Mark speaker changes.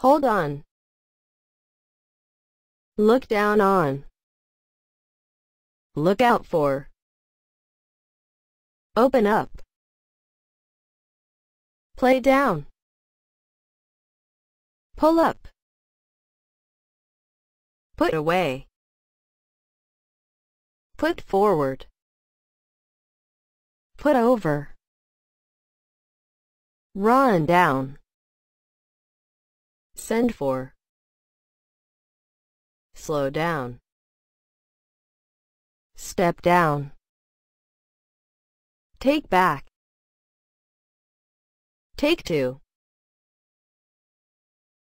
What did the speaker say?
Speaker 1: Hold on. Look down on. Look out for. Open up. Play down. Pull up. Put away. Put forward. Put over. Run down. Send for. Slow down. Step down. Take back. Take two.